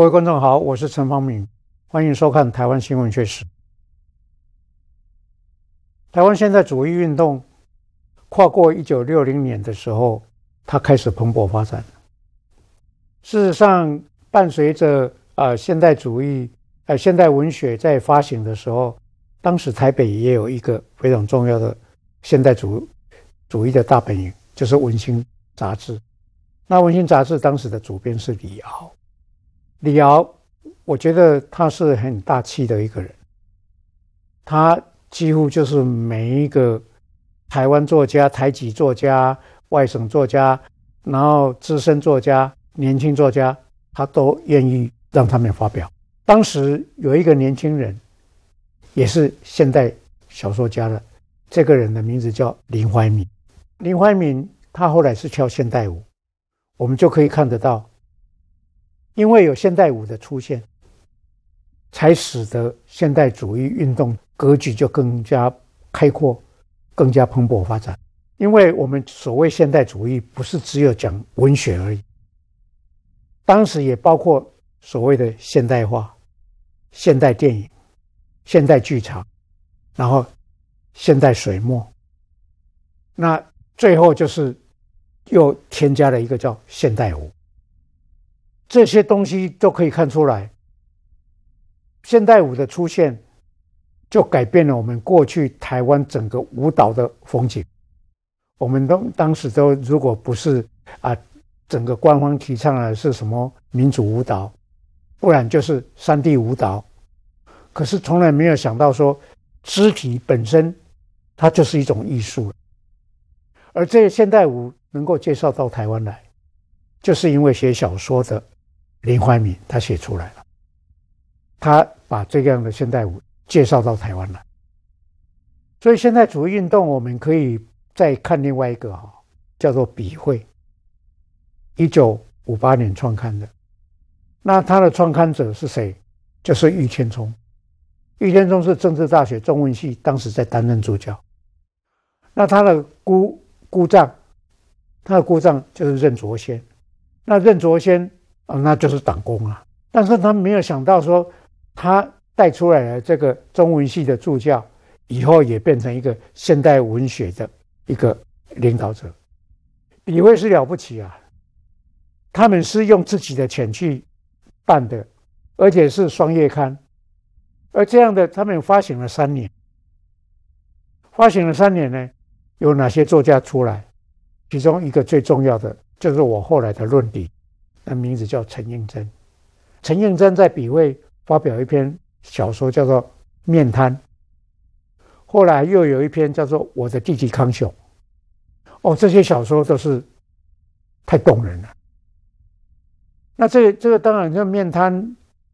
各位观众好，我是陈方敏，欢迎收看《台湾新闻确实》。台湾现代主义运动跨过一九六零年的时候，它开始蓬勃发展。事实上，伴随着啊现代主义，哎现代文学在发行的时候，当时台北也有一个非常重要的现代主主义的大本营，就是《文心》杂志。那《文心》杂志当时的主编是李敖。李敖，我觉得他是很大气的一个人。他几乎就是每一个台湾作家、台籍作家、外省作家，然后资深作家、年轻作家，他都愿意让他们发表。当时有一个年轻人，也是现代小说家的，这个人的名字叫林怀民。林怀民他后来是跳现代舞，我们就可以看得到。因为有现代舞的出现，才使得现代主义运动格局就更加开阔、更加蓬勃发展。因为我们所谓现代主义，不是只有讲文学而已，当时也包括所谓的现代化、现代电影、现代剧场，然后现代水墨，那最后就是又添加了一个叫现代舞。这些东西都可以看出来，现代舞的出现就改变了我们过去台湾整个舞蹈的风景。我们都当时都如果不是啊，整个官方提倡的是什么民主舞蹈，不然就是三地舞蹈。可是从来没有想到说，肢体本身它就是一种艺术而这现代舞能够介绍到台湾来，就是因为写小说的。林怀民他写出来了，他把这样的现代舞介绍到台湾来。所以现代主义运动，我们可以再看另外一个哈，叫做《笔会》。一九五八年创刊的，那他的创刊者是谁？就是郁谦聪。郁谦聪是政治大学中文系，当时在担任助教。那他的姑姑丈，他的姑丈就是任卓先。那任卓先。啊，那就是打工啊，但是他没有想到说，他带出来的这个中文系的助教，以后也变成一个现代文学的一个领导者，李位是了不起啊。他们是用自己的钱去办的，而且是双月刊，而这样的他们发行了三年，发行了三年呢，有哪些作家出来？其中一个最重要的就是我后来的论点，的名字叫陈应真，陈应真在笔会发表一篇小说，叫做《面瘫》。后来又有一篇叫做《我的弟弟康秀》。哦，这些小说都是太动人了。那这这个当然，这《面瘫》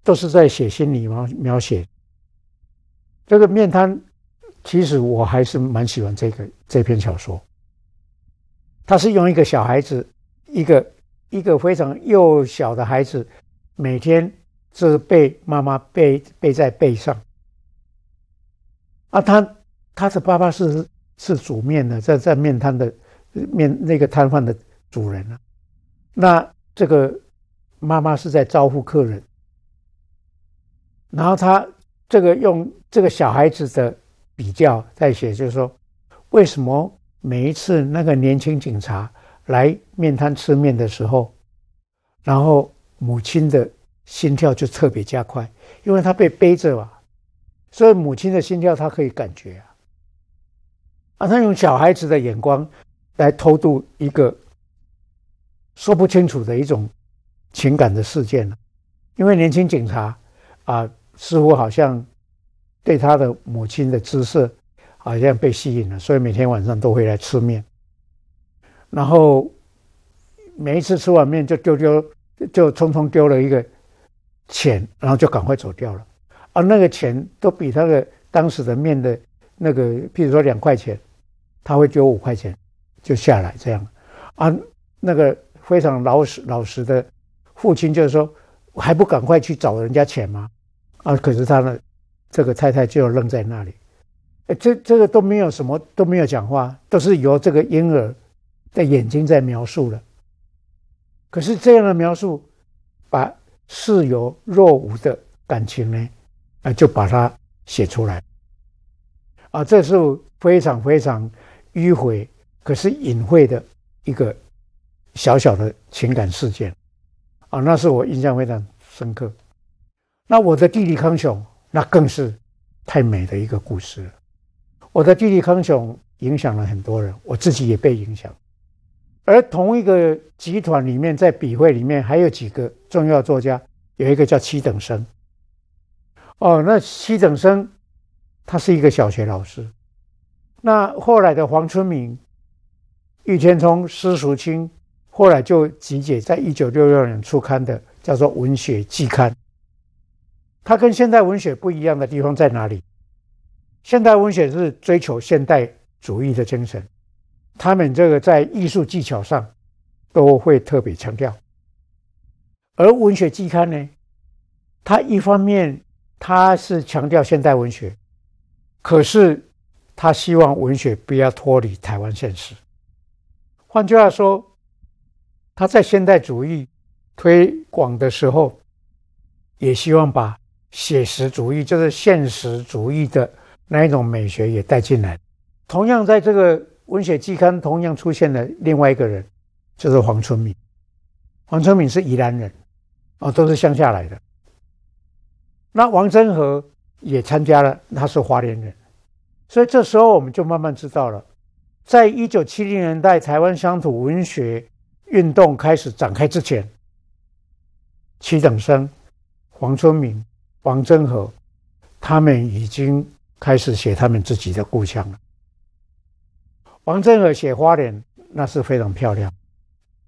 都是在写心理描描写。这个《面瘫》，其实我还是蛮喜欢这个这篇小说。他是用一个小孩子一个。一个非常幼小的孩子，每天是被妈妈背背在背上。啊，他他的爸爸是是煮面的，在在面摊的面那个摊贩的主人啊。那这个妈妈是在招呼客人。然后他这个用这个小孩子的比较在写，就是说，为什么每一次那个年轻警察？来面摊吃面的时候，然后母亲的心跳就特别加快，因为她被背着啊，所以母亲的心跳她可以感觉啊，啊，他用小孩子的眼光来偷渡一个说不清楚的一种情感的事件了，因为年轻警察啊，似乎好像对他的母亲的姿色好像被吸引了，所以每天晚上都会来吃面。然后每一次吃碗面就丢丢，就匆匆丢了一个钱，然后就赶快走掉了。而那个钱都比他的当时的面的那个，譬如说两块钱，他会丢五块钱就下来这样。啊，那个非常老实老实的父亲就是说，还不赶快去找人家钱吗？啊，可是他呢，这个太太就愣在那里，这这个都没有什么，都没有讲话，都是由这个婴儿。的眼睛在描述了，可是这样的描述，把似有若无的感情呢，啊，就把它写出来，啊，这是非常非常迂回，可是隐晦的一个小小的情感事件，啊，那是我印象非常深刻。那我的弟弟康雄，那更是太美的一个故事。我的弟弟康雄影响了很多人，我自己也被影响。而同一个集团里面，在笔会里面还有几个重要作家，有一个叫七等生。哦，那七等生，他是一个小学老师。那后来的黄春明、郁天聪、施淑清，后来就集结在一九六六年出刊的叫做《文学季刊》。他跟现代文学不一样的地方在哪里？现代文学是追求现代主义的精神。他们这个在艺术技巧上都会特别强调，而文学季刊呢，它一方面它是强调现代文学，可是他希望文学不要脱离台湾现实。换句话说，他在现代主义推广的时候，也希望把写实主义，就是现实主义的那一种美学也带进来。同样在这个。文学期刊同样出现了另外一个人，就是黄春明。黄春明是宜兰人，啊，都是乡下来的。那王真和也参加了，他是华联人。所以这时候我们就慢慢知道了，在一九七零年代台湾乡土文学运动开始展开之前，齐等生、黄春明、王真和他们已经开始写他们自己的故乡了。王振和写花脸，那是非常漂亮，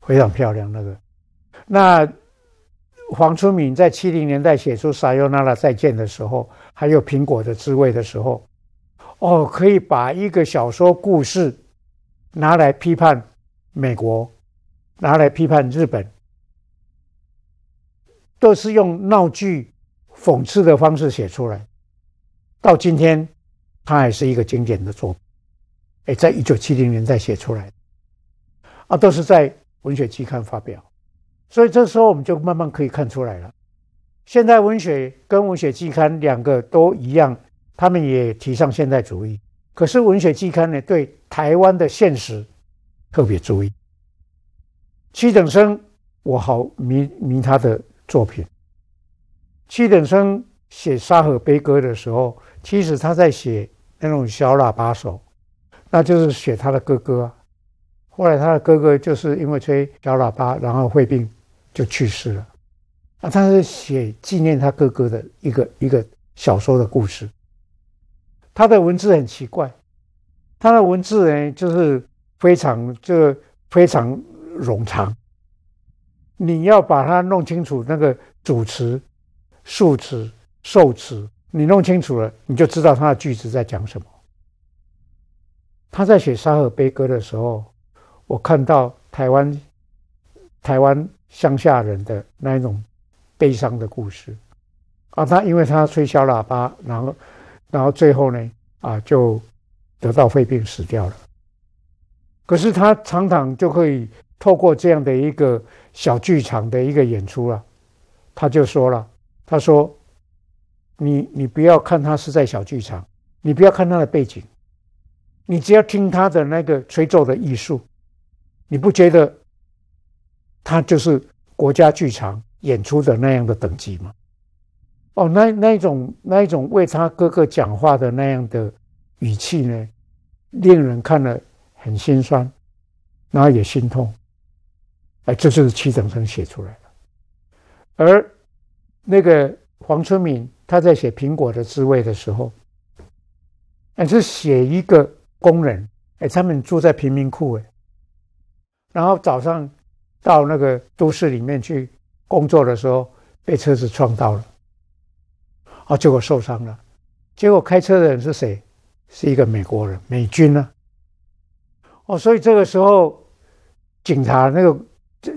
非常漂亮那个。那黄春明在七零年代写出《撒由那拉再见》的时候，还有《苹果的滋味》的时候，哦，可以把一个小说故事拿来批判美国，拿来批判日本，都是用闹剧讽刺的方式写出来。到今天，它还是一个经典的作。品。哎，在一九七零年代写出来，啊，都是在文学期刊发表，所以这时候我们就慢慢可以看出来了。现代文学跟文学期刊两个都一样，他们也提倡现代主义。可是文学期刊呢，对台湾的现实特别注意。七等生，我好迷迷他的作品。七等生写《沙河悲歌》的时候，其实他在写那种小喇叭手。那就是写他的哥哥，后来他的哥哥就是因为吹小喇叭，然后患病就去世了。啊，他是写纪念他哥哥的一个一个小说的故事。他的文字很奇怪，他的文字呢就是非常就非常冗长。你要把它弄清楚那个主词、数词、受词，你弄清楚了，你就知道他的句子在讲什么。他在写《沙河悲歌》的时候，我看到台湾台湾乡下人的那一种悲伤的故事啊，他因为他吹小喇叭，然后然后最后呢啊，就得到肺病死掉了。可是他常常就可以透过这样的一个小剧场的一个演出啊，他就说了，他说：“你你不要看他是在小剧场，你不要看他的背景。”你只要听他的那个吹奏的艺术，你不觉得他就是国家剧场演出的那样的等级吗？哦，那那一种那一种为他哥哥讲话的那样的语气呢，令人看了很心酸，然后也心痛。哎，这就是戚长生写出来的。而那个黄春敏他在写《苹果的滋味》的时候，那是写一个。工人，哎，他们住在贫民窟，哎，然后早上到那个都市里面去工作的时候，被车子撞到了，啊，结果受伤了，结果开车的人是谁？是一个美国人，美军呢？哦，所以这个时候警察那个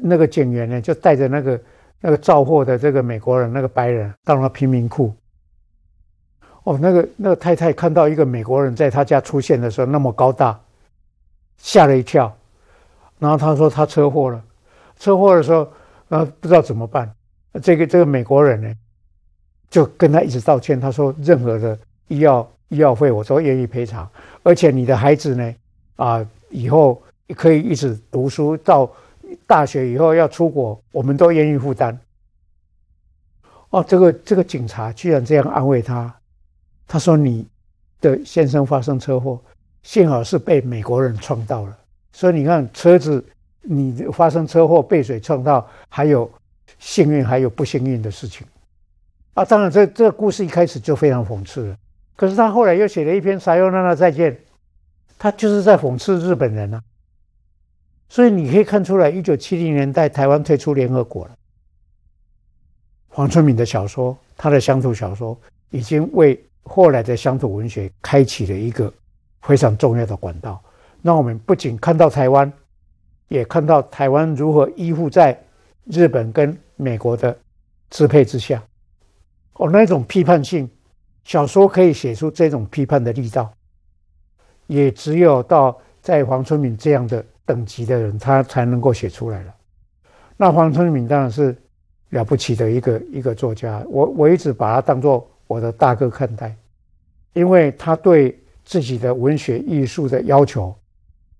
那个警员呢，就带着那个那个肇祸的这个美国人，那个白人，到了贫民窟。哦，那个那个太太看到一个美国人在他家出现的时候那么高大，吓了一跳。然后他说他车祸了，车祸的时候啊不知道怎么办。这个这个美国人呢，就跟他一直道歉。他说任何的医药医药费我都愿意赔偿，而且你的孩子呢啊以后可以一直读书到大学，以后要出国，我们都愿意负担。哦，这个这个警察居然这样安慰他。他说：“你的先生发生车祸，幸好是被美国人撞到了。所以你看，车子你发生车祸被谁撞到，还有幸运，还有不幸运的事情啊！当然，这这个故事一开始就非常讽刺。了。可是他后来又写了一篇《撒由那拉再见》，他就是在讽刺日本人啊！所以你可以看出来，一九七零年代台湾退出联合国了。黄春明的小说，他的乡土小说已经为。”后来的乡土文学开启了一个非常重要的管道，让我们不仅看到台湾，也看到台湾如何依附在日本跟美国的支配之下。哦，那种批判性小说可以写出这种批判的力道，也只有到在黄春明这样的等级的人，他才能够写出来了。那黄春明当然是了不起的一个一个作家，我我一直把他当做。我的大哥看待，因为他对自己的文学艺术的要求，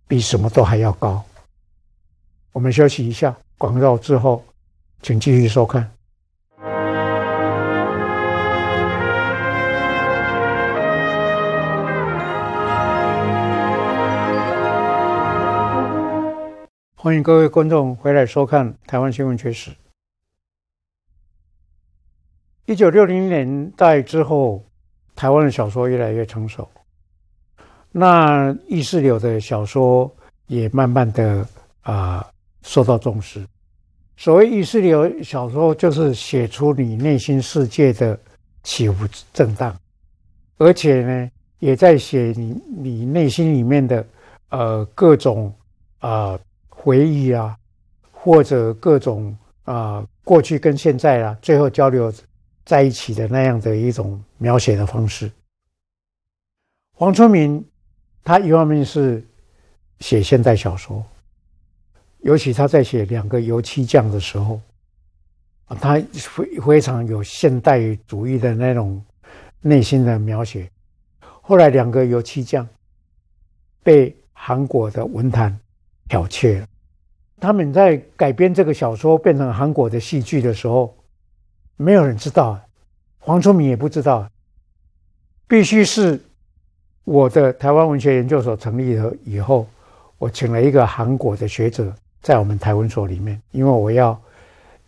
比什么都还要高。我们休息一下，广告之后，请继续收看。欢迎各位观众回来收看《台湾新闻缺失》。一九六零年代之后，台湾的小说越来越成熟。那意识流的小说也慢慢的啊受到重视。所谓意识流小说，就是写出你内心世界的起伏震荡，而且呢，也在写你你内心里面的呃各种啊回忆啊，或者各种啊过去跟现在啊最后交流。在一起的那样的一种描写的方式。黄春明，他一方面是写现代小说，尤其他在写《两个油漆匠》的时候，啊，他非非常有现代主义的那种内心的描写。后来，《两个油漆匠》被韩国的文坛剽窃了，他们在改编这个小说变成韩国的戏剧的时候。没有人知道，黄春明也不知道。必须是我的台湾文学研究所成立了以后，我请了一个韩国的学者在我们台湾所里面，因为我要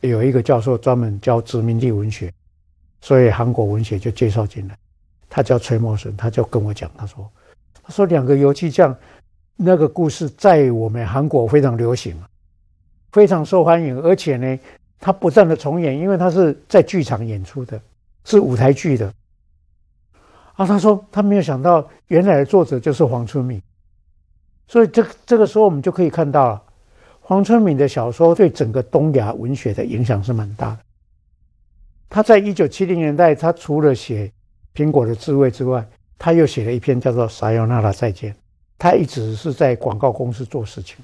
有一个教授专门教殖民地文学，所以韩国文学就介绍进来。他叫崔茂顺，他就跟我讲，他说：“他说两个油漆匠那个故事在我们韩国非常流行，非常受欢迎，而且呢。”他不断的重演，因为他是在剧场演出的，是舞台剧的。啊，他说他没有想到，原来的作者就是黄春明，所以这这个时候我们就可以看到了，黄春明的小说对整个东亚文学的影响是蛮大的。他在一九七零年代，他除了写《苹果的滋味》之外，他又写了一篇叫做《撒由那拉再见》。他一直是在广告公司做事情，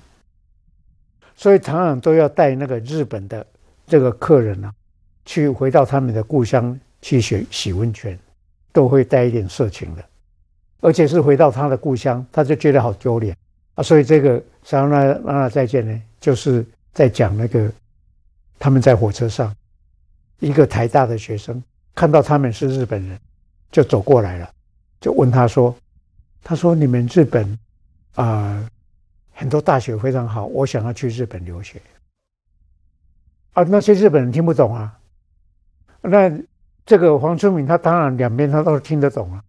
所以常常都要带那个日本的。这个客人呢，去回到他们的故乡去洗洗温泉，都会带一点色情的，而且是回到他的故乡，他就觉得好丢脸啊！所以这个《山拉娜娜再见》呢，就是在讲那个他们在火车上，一个台大的学生看到他们是日本人，就走过来了，就问他说：“他说你们日本啊，很多大学非常好，我想要去日本留学。”啊，那些日本人听不懂啊。那这个黄春明他当然两边他都听得懂啊。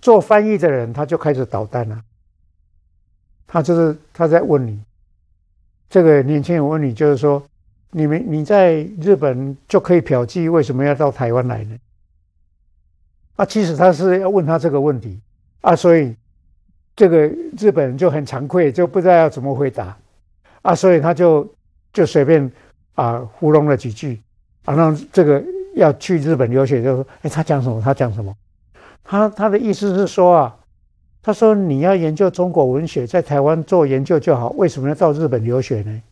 做翻译的人他就开始捣蛋了，他就是他在问你，这个年轻人问你就是说，你们你在日本就可以嫖妓，为什么要到台湾来呢？啊，其实他是要问他这个问题啊，所以这个日本人就很惭愧，就不知道要怎么回答啊，所以他就就随便。啊，糊弄了几句，啊，让这个要去日本留学就说，哎，他讲什么？他讲什么？他他的意思是说啊，他说你要研究中国文学，在台湾做研究就好，为什么要到日本留学呢？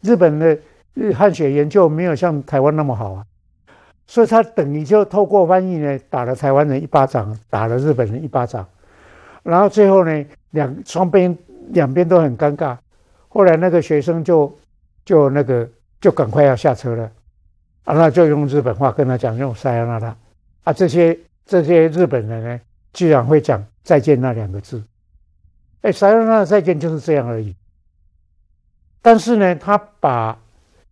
日本的日汉学研究没有像台湾那么好啊，所以他等于就透过翻译呢，打了台湾人一巴掌，打了日本人一巴掌，然后最后呢，两双边两边都很尴尬。后来那个学生就就那个。就赶快要下车了，啊，那就用日本话跟他讲“用塞亚纳达”，啊，这些这些日本人呢，居然会讲“再见”那两个字，哎，塞亚纳的再见就是这样而已。但是呢，他把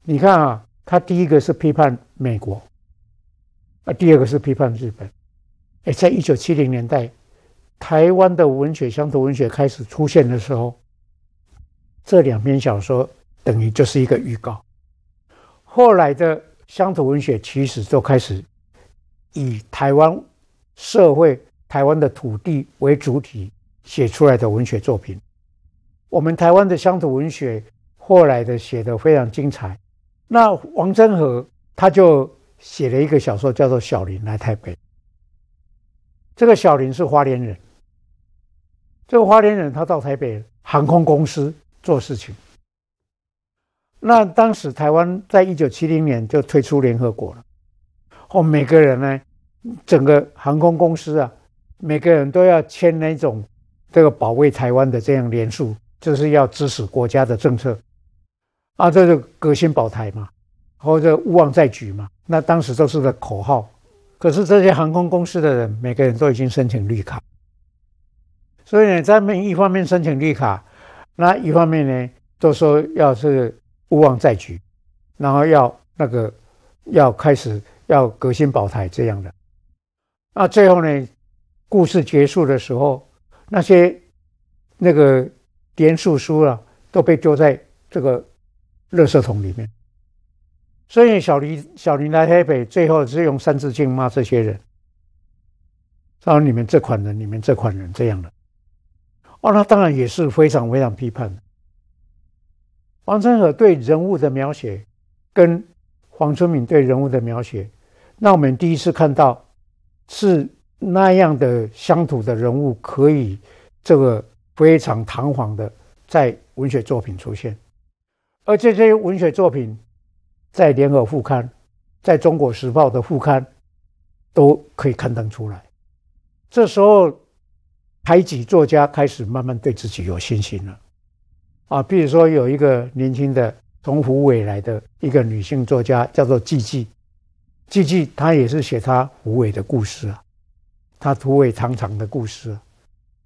你看啊，他第一个是批判美国，啊，第二个是批判日本，哎，在一九七零年代，台湾的文学乡土文学开始出现的时候，这两篇小说等于就是一个预告。后来的乡土文学其实就开始以台湾社会、台湾的土地为主体写出来的文学作品。我们台湾的乡土文学后来的写的非常精彩。那王珍和他就写了一个小说，叫做《小林来台北》。这个小林是花莲人，这个花莲人他到台北航空公司做事情。那当时台湾在一九七零年就退出联合国了，哦，每个人呢，整个航空公司啊，每个人都要签那种这个保卫台湾的这样联署，就是要支持国家的政策，啊，这就革新保台嘛，或者勿忘在举嘛，那当时都是个口号，可是这些航空公司的人，每个人都已经申请绿卡，所以呢，在面一方面申请绿卡，那一方面呢，都说要是。勿忘在举，然后要那个要开始要革新保台这样的。那最后呢，故事结束的时候，那些那个屌数书啊，都被丢在这个垃圾桶里面。所以小林小林来台北，最后是用三字经骂这些人，后你们这款人，你们这款人这样的。哦，那当然也是非常非常批判的。王春和对人物的描写，跟黄春敏对人物的描写，那我们第一次看到是那样的乡土的人物，可以这个非常堂皇的在文学作品出现，而这些文学作品在联合副刊，在中国时报的副刊都可以刊登出来。这时候，台籍作家开始慢慢对自己有信心了。啊，比如说有一个年轻的从湖北来的一个女性作家，叫做季季，季季她也是写她湖北的故事啊，她土匪长长的故事。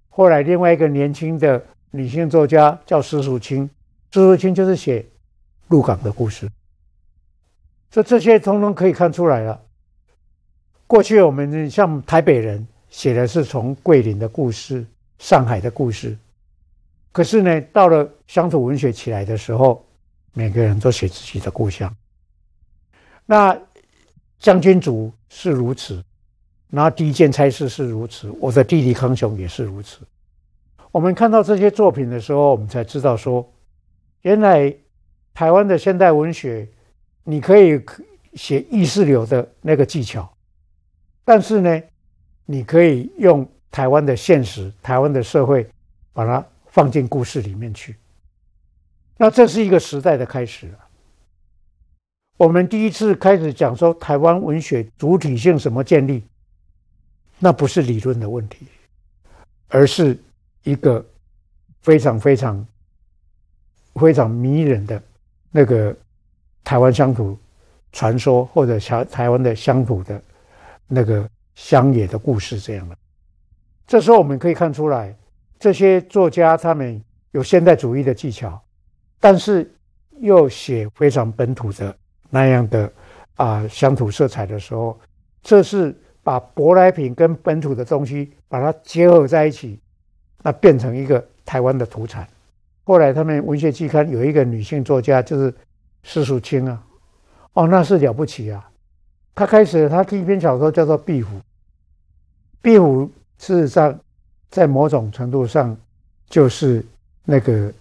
后来另外一个年轻的女性作家叫施素清，施素清就是写鹿港的故事。这这些通通可以看出来了。过去我们像台北人写的是从桂林的故事、上海的故事。可是呢，到了乡土文学起来的时候，每个人都写自己的故乡。那将军主是如此，那第一件差事是如此，我的弟弟康雄也是如此。我们看到这些作品的时候，我们才知道说，原来台湾的现代文学，你可以写意识流的那个技巧，但是呢，你可以用台湾的现实、台湾的社会把它。放进故事里面去，那这是一个时代的开始了。我们第一次开始讲说台湾文学主体性什么建立，那不是理论的问题，而是一个非常非常非常迷人的那个台湾乡土传说或者小台湾的乡土的那个乡野的故事这样了。这时候我们可以看出来。这些作家他们有现代主义的技巧，但是又写非常本土的那样的啊乡土色彩的时候，这是把舶来品跟本土的东西把它结合在一起，那变成一个台湾的土产。后来他们文学期刊有一个女性作家，就是史树清啊，哦那是了不起啊。她开始她第一篇小说叫做《壁虎》，《壁虎》事实上。在某种程度上，就是那个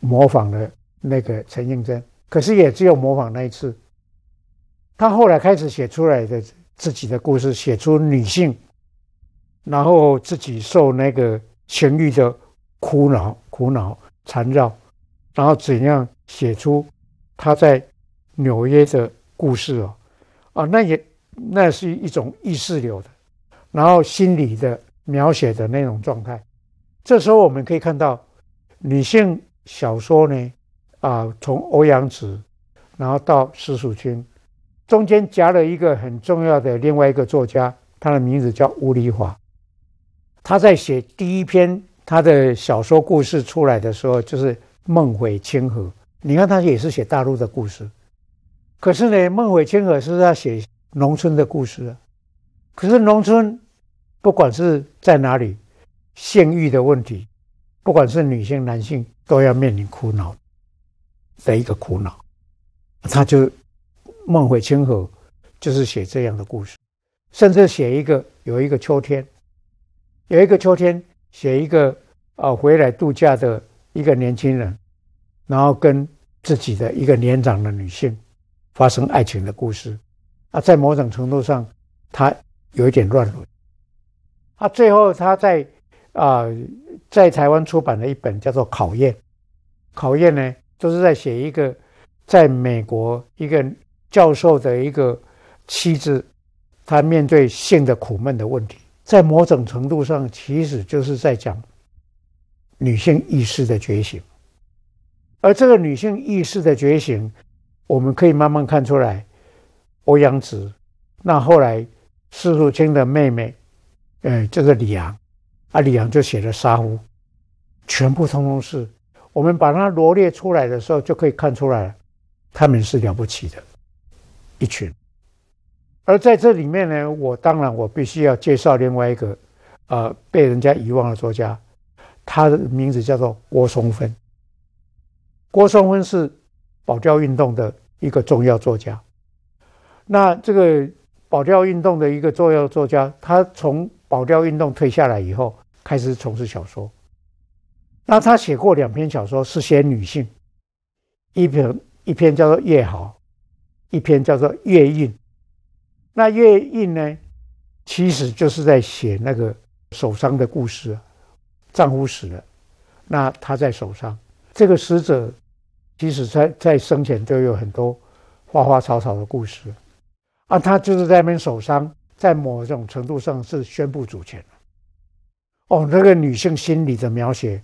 模仿了那个陈应真，可是也只有模仿那一次。他后来开始写出来的自己的故事，写出女性，然后自己受那个情欲的苦恼、苦恼缠绕，然后怎样写出他在纽约的故事哦，啊，那也那是一种意识流的，然后心理的。描写的那种状态，这时候我们可以看到，女性小说呢，啊，从欧阳子，然后到史蜀君，中间夹了一个很重要的另外一个作家，他的名字叫吴丽华。他在写第一篇他的小说故事出来的时候，就是《梦回清河》，你看他也是写大陆的故事，可是呢，《梦回清河》是在写农村的故事啊，可是农村。不管是在哪里，性欲的问题，不管是女性、男性，都要面临苦恼的一个苦恼。他就《梦回清河》，就是写这样的故事。甚至写一个有一个秋天，有一个秋天，写一个啊回来度假的一个年轻人，然后跟自己的一个年长的女性发生爱情的故事啊。在某种程度上，他有一点乱伦。他最后他在啊在台湾出版了一本叫做《考验》，《考验》呢，就是在写一个在美国一个教授的一个妻子，她面对性的苦闷的问题，在某种程度上，其实就是在讲女性意识的觉醒。而这个女性意识的觉醒，我们可以慢慢看出来。欧阳子，那后来施素青的妹妹。哎，这个李昂，啊，李昂就写了沙湖，全部通通是。我们把它罗列出来的时候，就可以看出来他们是了不起的一群。而在这里面呢，我当然我必须要介绍另外一个，啊，被人家遗忘的作家，他的名字叫做郭松芬。郭松芬是保钓运动的一个重要作家。那这个。保钓运动的一个重要作家，他从保钓运动退下来以后，开始从事小说。那他写过两篇小说，是写女性，一篇一篇叫做《月好》，一篇叫做《月印》。那《月印》呢，其实就是在写那个受伤的故事，丈夫死了，那他在手伤，这个死者，其实在在生前都有很多花花草草的故事。啊，他就是在那边受伤，在某种程度上是宣布主权哦，那个女性心理的描写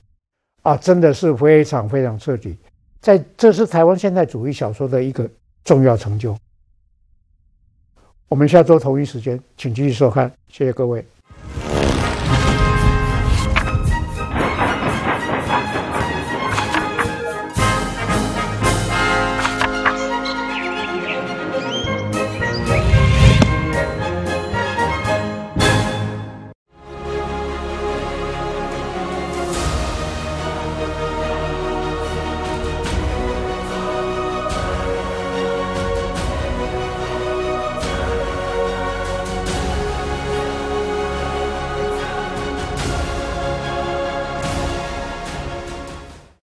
啊，真的是非常非常彻底，在这是台湾现代主义小说的一个重要成就。我们下周同一时间，请继续收看，谢谢各位。